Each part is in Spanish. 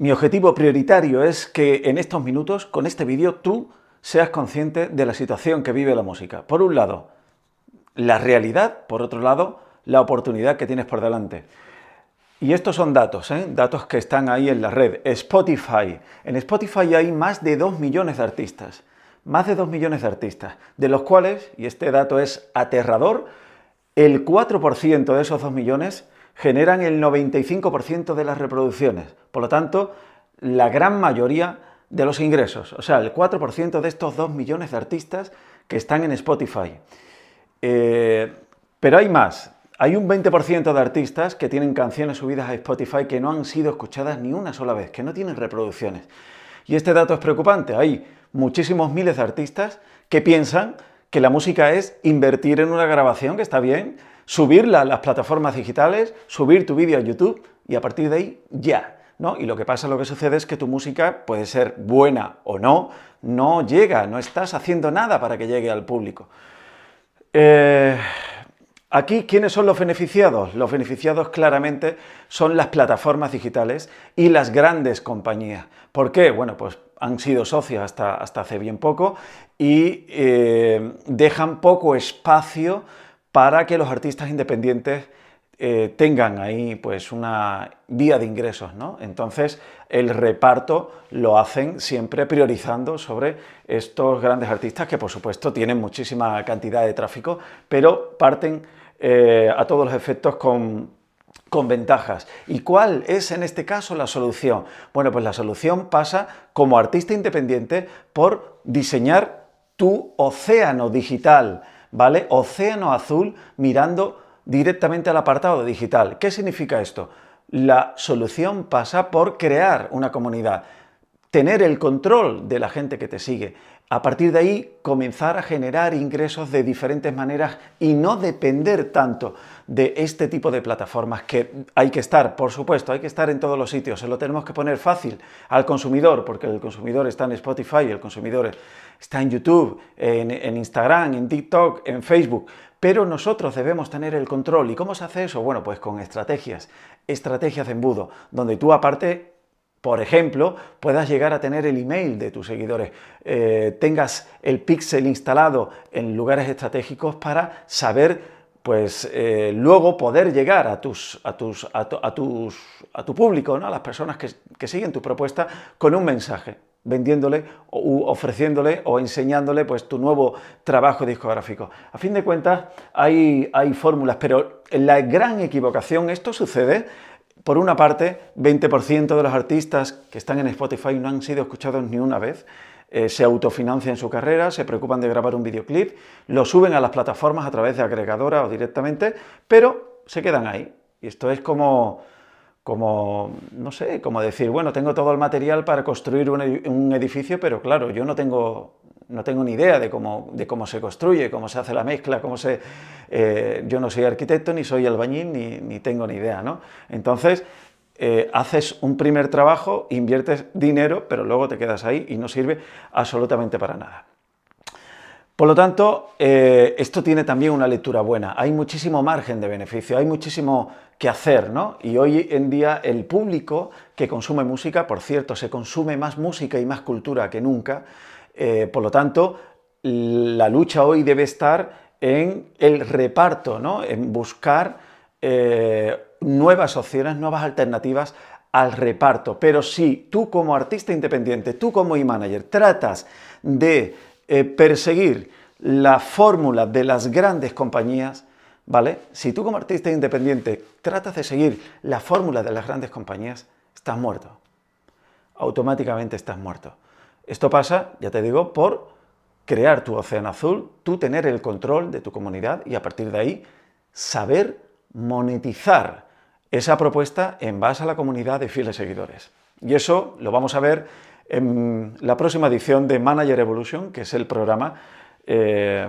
Mi objetivo prioritario es que en estos minutos, con este vídeo, tú seas consciente de la situación que vive la música. Por un lado, la realidad, por otro lado, la oportunidad que tienes por delante. Y estos son datos, ¿eh? datos que están ahí en la red. Spotify. En Spotify hay más de 2 millones de artistas. Más de 2 millones de artistas, de los cuales, y este dato es aterrador, el 4% de esos 2 millones generan el 95% de las reproducciones. Por lo tanto, la gran mayoría de los ingresos, o sea, el 4% de estos 2 millones de artistas que están en Spotify. Eh, pero hay más. Hay un 20% de artistas que tienen canciones subidas a Spotify que no han sido escuchadas ni una sola vez, que no tienen reproducciones. Y este dato es preocupante. Hay muchísimos miles de artistas que piensan que la música es invertir en una grabación, que está bien, subirla a las plataformas digitales, subir tu vídeo a YouTube y a partir de ahí ya. ¿No? Y lo que pasa, lo que sucede es que tu música puede ser buena o no, no llega, no estás haciendo nada para que llegue al público. Eh, aquí, ¿quiénes son los beneficiados? Los beneficiados claramente son las plataformas digitales y las grandes compañías. ¿Por qué? Bueno, pues han sido socios hasta, hace bien poco y eh, dejan poco espacio para que los artistas independientes eh, tengan ahí pues una vía de ingresos, ¿no? Entonces el reparto lo hacen siempre priorizando sobre estos grandes artistas que por supuesto tienen muchísima cantidad de tráfico, pero parten eh, a todos los efectos con, con ventajas. ¿Y cuál es en este caso la solución? Bueno, pues la solución pasa como artista independiente por diseñar tu océano digital ¿vale? Océano azul mirando directamente al apartado digital. ¿Qué significa esto? La solución pasa por crear una comunidad tener el control de la gente que te sigue. A partir de ahí, comenzar a generar ingresos de diferentes maneras y no depender tanto de este tipo de plataformas que hay que estar, por supuesto, hay que estar en todos los sitios. Se lo tenemos que poner fácil al consumidor, porque el consumidor está en Spotify, el consumidor está en YouTube, en, Instagram, en TikTok, en Facebook. Pero nosotros debemos tener el control. ¿Y cómo se hace eso? Bueno, pues con estrategias, estrategias de embudo, donde tú aparte por ejemplo, puedas llegar a tener el email de tus seguidores, eh, tengas el pixel instalado en lugares estratégicos para saber, pues eh, luego poder llegar a, tus, a, tus, a, tu, tus, a tu público, ¿no? a las personas que, siguen tu propuesta, con un mensaje vendiéndole ofreciéndole o enseñándole pues tu nuevo trabajo discográfico. A fin de cuentas hay, hay fórmulas, pero la gran equivocación, esto sucede por una parte, 20% de los artistas que están en Spotify no han sido escuchados ni una vez. Eh, se autofinancian su carrera, se preocupan de grabar un videoclip, lo suben a las plataformas a través de agregadora o directamente, pero se quedan ahí. Y esto es como, como, no sé, como decir, bueno, tengo todo el material para construir un, edificio, pero claro, yo no tengo no tengo ni idea de cómo, se construye, cómo se hace la mezcla, cómo se... Eh, yo no soy arquitecto, ni soy albañil, ni, tengo ni idea, ¿no? Entonces, eh, haces un primer trabajo, inviertes dinero, pero luego te quedas ahí y no sirve absolutamente para nada. Por lo tanto, eh, esto tiene también una lectura buena. Hay muchísimo margen de beneficio, hay muchísimo que hacer, ¿no? Y hoy en día el público que consume música, por cierto, se consume más música y más cultura que nunca, eh, por lo tanto, la lucha hoy debe estar en el reparto, ¿no? en buscar eh, nuevas opciones, nuevas alternativas al reparto. Pero si tú como artista independiente, tú como e-manager, tratas de eh, perseguir la fórmula de las grandes compañías, ¿vale? Si tú como artista independiente tratas de seguir la fórmula de las grandes compañías, estás muerto. Automáticamente estás muerto. Esto pasa, ya te digo, por crear tu océano azul, tú tener el control de tu comunidad y a partir de ahí saber monetizar esa propuesta en base a la comunidad de fieles seguidores. Y eso lo vamos a ver en la próxima edición de Manager Evolution, que es el programa, eh,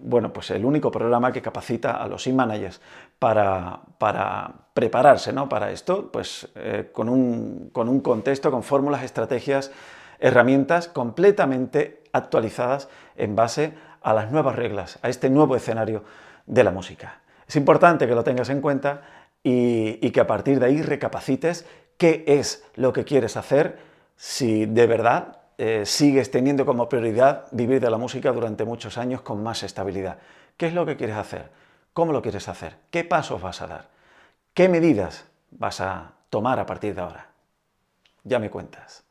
bueno, pues el único programa que capacita a los e-managers para, prepararse para esto, pues eh, con, un, con un contexto, con fórmulas, estrategias herramientas completamente actualizadas en base a las nuevas reglas, a este nuevo escenario de la música. Es importante que lo tengas en cuenta y, que a partir de ahí recapacites qué es lo que quieres hacer si de verdad eh, sigues teniendo como prioridad vivir de la música durante muchos años con más estabilidad. ¿Qué es lo que quieres hacer? ¿Cómo lo quieres hacer? ¿Qué pasos vas a dar? ¿Qué medidas vas a tomar a partir de ahora? Ya me cuentas.